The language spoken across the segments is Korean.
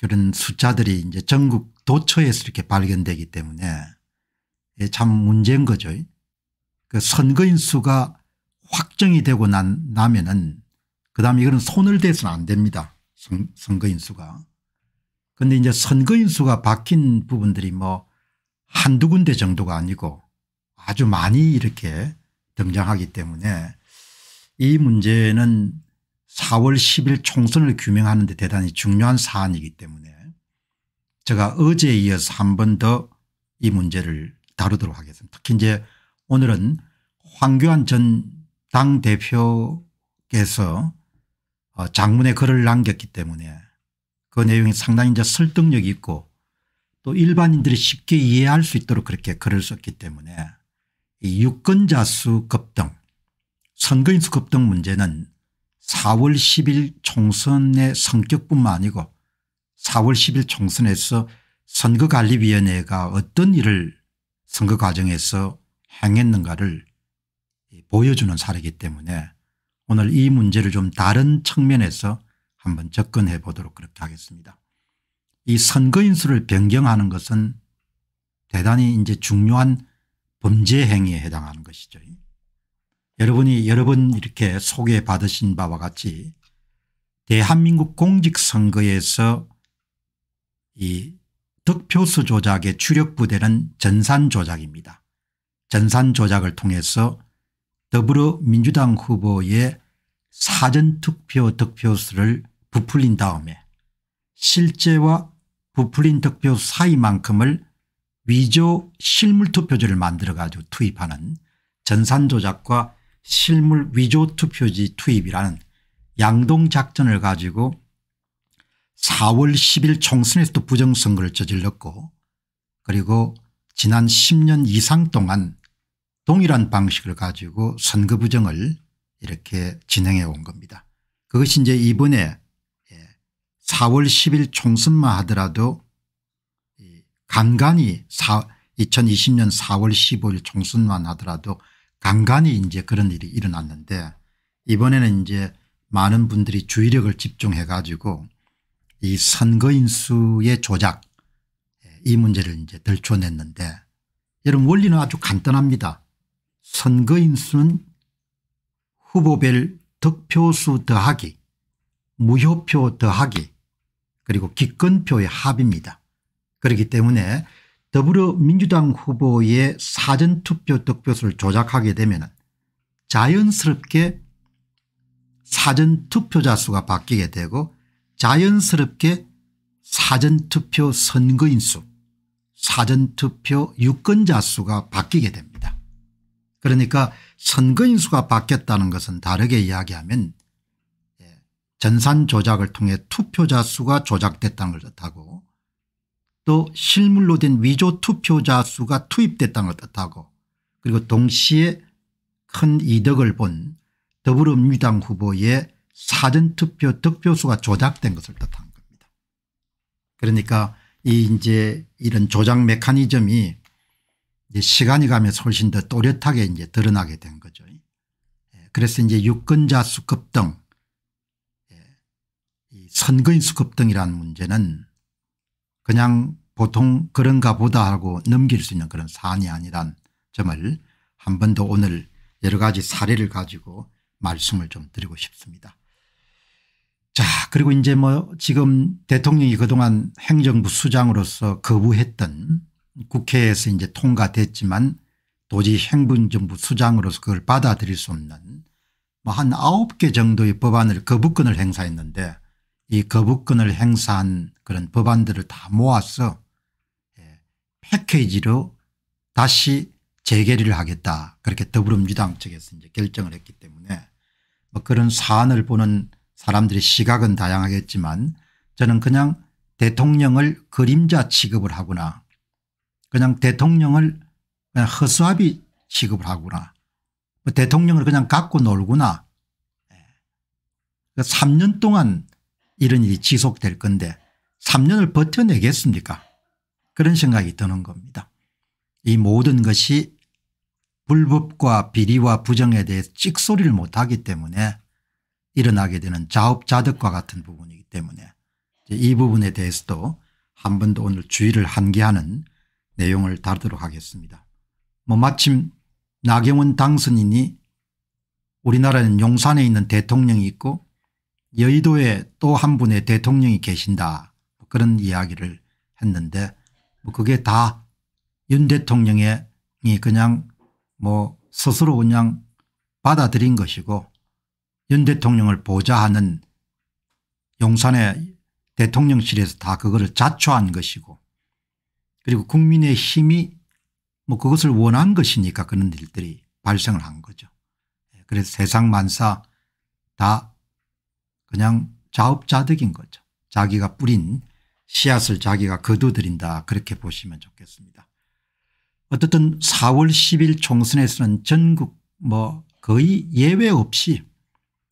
그런 숫자들이 이제 전국 도처에서 이렇게 발견되기 때문에 예, 참 문제인 거죠. 그 선거인 수가 확정이 되고 난, 나면은 그 다음에 이거는 손을 대서는 안 됩니다. 선, 거인 수가. 그런데 이제 선거인 수가 바뀐 부분들이 뭐 한두 군데 정도가 아니고 아주 많이 이렇게 등장하기 때문에 이 문제는 4월 10일 총선을 규명하는 데 대단히 중요한 사안이기 때문에 제가 어제에 이어서 한 번 더 이 문제를 다루도록 하겠습니다. 특히 이제 오늘은 황교안 전 당대표께서 어, 장문의 글을 남겼기 때문에 그 내용이 상당히 이제 설득력이 있고 또 일반인들이 쉽게 이해할 수 있도록 그렇게 글을 썼기 때문에 이 유권자 수 급등 선거인 수 급등 문제는 4월 10일 총선의 성격뿐만 아니고 4월 10일 총선에서 선거관리위원회가 어떤 일을 선거 과정에서 행했는가를 보여주는 사례이기 때문에 오늘 이 문제를 좀 다른 측면에서 한번 접근해 보도록 그렇게 하겠습니다. 이 선거인수를 변경하는 것은 대단히 이제 중요한 범죄 행위에 해당하는 것이죠. 여러분이 여러 분 이렇게 소개받으신 바와 같이 대한민국 공직선거에서 이 득표수 조작의 주력부대는 전산 조작입니다. 전산 조작을 통해서 더불어민주당 후보의 사전투표 득표수를 부풀린 다음에 실제와 부풀린 득표 사이만큼을 위조 실물투표지를 만들어 가지고 투입하는 전산조작과 실물 위조 투표지 투입이라는 양동작전을 가지고 4월 10일 총선에서도 부정선거를 저질렀고 그리고 지난 10년 이상 동안 동일한 방식을 가지고 선거 부정을 이렇게 진행해 온 겁니다. 그것이 이제 이번에 4월 예, 10일 총선만 하더라도 간간히 2020년 4월 15일 총선만 하더라도 간간히 이제 그런 일이 일어났는데 이번에는 이제 많은 분들이 주의력을 집중해 가지고 이 선거인수의 조작 예, 이 문제를 이제 들춰냈는데 여러분 원리는 아주 간단합니다. 선거인수는 후보별 득표수 더하기 무효표 더하기 그리고 기권표의 합입니다. 그렇기 때문에 더불어민주당 후보의 사전투표 득표수를 조작하게 되면 자연스럽게 사전투표자 수가 바뀌게 되고 자연스럽게 사전투표 선거인 수 사전투표 유권자 수가 바뀌게 됩니다. 그러니까 선거인 수가 바뀌었다는 것은 다르게 이야기하면 예, 전산 조작을 통해 투표자 수가 조작됐다는 걸 뜻하고 또 실물로 된 위조 투표자 수가 투입됐다는 것뜻하고 그리고 동시에 큰 이득을 본 더불어민주당 후보의 사전투표 득표수가 조작된 것을 뜻한 겁니다. 그러니까 이 이제 이런 조작 메커니즘이 시간이 가면서 훨씬 더 또렷하게 이제 드러나게 된 거죠. 예, 그래서 이제 유권자 수급 등 예, 선거인 수급 등이라는 문제는 그냥 보통 그런가 보다 하고 넘길 수 있는 그런 사안이 아니란 점을 한 번 더 오늘 여러 가지 사례를 가지고 말씀을 좀 드리고 싶습니다. 자 그리고 이제 뭐 지금 대통령이 그동안 행정부 수장으로서 거부했던 국회에서 이제 통과됐지만 도저히 행정부 수장으로서 그걸 받아들일 수 없는 뭐 한 9개 정도의 법안을 거부권을 행사했는데 이 거부권을 행사한 그런 법안들을 다 모아서 예, 패키지로 다시 재개를 하겠다 그렇게 더불어민주당 측에서 이제 결정을 했기 때문에 뭐 그런 사안을 보는 사람들의 시각은 다양하겠지만 저는 그냥 대통령을 그림자 취급을 하거나 그냥 대통령을 그냥 허수아비 취급을 하거나 뭐 대통령을 그냥 갖고 놀구나 3년 예, 그 동안 이런 일이 지속될 건데 3년을 버텨내겠습니까 그런 생각이 드는 겁니다. 이 모든 것이 불법과 비리와 부정에 대해 찍소리를 못하기 때문에 일어나게 되는 자업자득과 같은 부분이기 때문에 이 부분에 대해서도 한 번 더 오늘 주의를 한기하는 내용을 다루도록 하겠습니다. 뭐 마침 나경원 당선인이 우리나라는 용산에 있는 대통령이 있고 여의도에 또 한 분의 대통령이 계신다 뭐 그런 이야기를 했는데 뭐 그게 다 윤 대통령이 그냥 뭐 스스로 그냥 받아들인 것이고 윤 대통령을 보좌하는 용산의 대통령실에서 다 그거를 자초한 것이고 그리고 국민의 힘이 뭐 그것을 원한 것이니까 그런 일들이 발생을 한 거죠. 그래서 세상 만사 다 그냥 자업자득인 거죠. 자기가 뿌린 씨앗을 자기가 거두드린다 그렇게 보시면 좋겠습니다. 어쨌든 4월 10일 총선에서는 전국 뭐 거의 예외 없이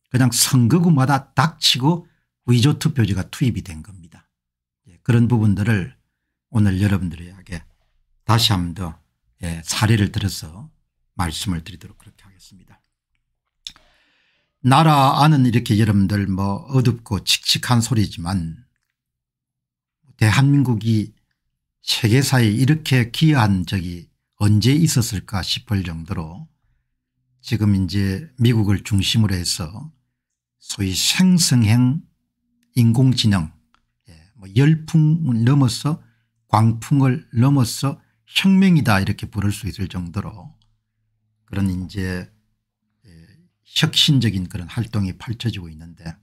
그냥 선거구마다 닥치고 위조 투표지가 투입이 된 겁니다. 예, 그런 부분들을 오늘 여러분들에게 다시 한번 더 예, 사례를 들어서 말씀을 드리도록 그렇게 하겠습니다. 나라 안은 이렇게 여러분들 뭐 어둡고 칙칙한 소리지만 대한민국이 세계사에 이렇게 기여한 적이 언제 있었을까 싶을 정도로 지금 이제 미국을 중심으로 해서 소위 생성형 인공지능 예, 뭐 열풍을 넘어서 광풍을 넘어서 혁명이다 이렇게 부를 수 있을 정도로 그런 이제 혁신적인 그런 활동이 펼쳐지고 있는데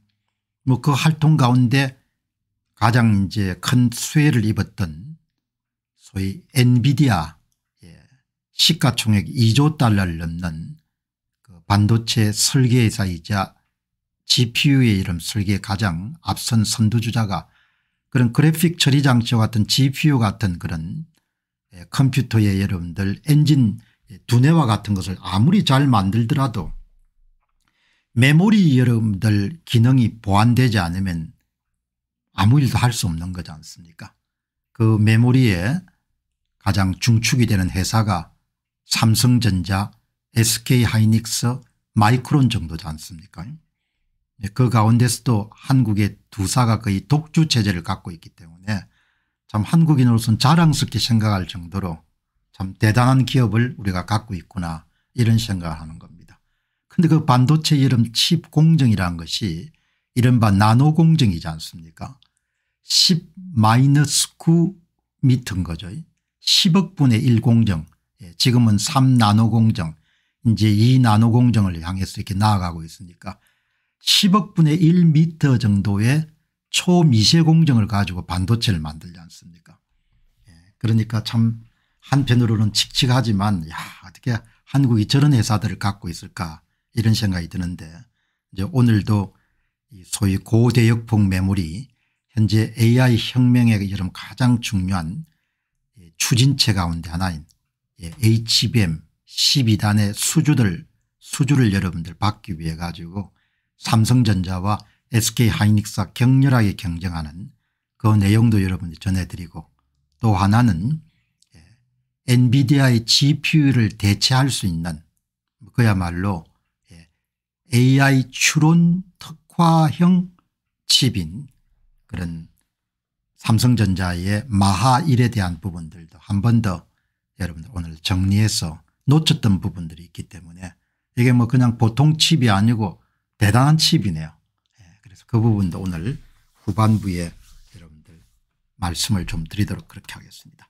뭐 그 활동 가운데 가장 이제 큰 수혜를 입었던 소위 엔비디아 예, 시가총액 2조 달러를 넘는 그 반도체 설계회사이자 GPU의 이름 설계 가장 앞선 선두주자가 그런 그래픽 처리 장치와 같은 GPU 같은 그런 예, 컴퓨터의 여러분들 엔진 예, 두뇌와 같은 것을 아무리 잘 만들더라도 메모리 여러분들 기능이 보완되지 않으면 아무 일도 할 수 없는 거지 않습니까 그 메모리에 가장 중축이 되는 회사가 삼성전자 SK하이닉스 마이크론 정도지 않습니까 예, 그 가운데서도 한국의 두사가 거의 독주체제를 갖고 있기 때문에 참 한국인으로서는 자랑스럽게 생각할 정도로 참 대단한 기업을 우리가 갖고 있구나 이런 생각을 하는 겁니다. 근데 그 반도체 이름 칩 공정이라는 것이 이른바 나노 공정이지 않습니까 10 마이너스 9미터인 거죠. 10억 분의 1 공정 예, 지금은 3 나노 공정 이제 2 나노 공정을 향해서 이렇게 나아가고 있으니까 10억 분의 1 미터 정도의 초미세 공정을 가지고 반도체를 만들지 않습니까 예, 그러니까 참 한편으로는 칙칙하지만 야 어떻게 한국이 저런 회사들을 갖고 있을까 이런 생각이 드는데 이제 오늘도 소위 고대역폭 매물이 현재 AI 혁명의 여름 가장 중요한 추진체 가운데 하나인 HBM 12단의 수주들 수주를 여러분들 받기 위해 가지고 삼성전자와 SK하이닉스와 격렬하게 경쟁하는 그 내용도 여러분들 전해드리고 또 하나는 예, 엔비디아의 GPU를 대체할 수 있는 그야말로 AI 추론 특화형 칩인 그런 삼성전자의 마하 1에 대한 부분들도 한 번 더 여러분들 오늘 정리해서 놓쳤던 부분들이 있기 때문에 이게 뭐 그냥 보통 칩이 아니고 대단한 칩이네요. 예, 그래서 그 부분도 오늘 후반부에 여러분들 말씀을 좀 드리도록 그렇게 하겠습니다.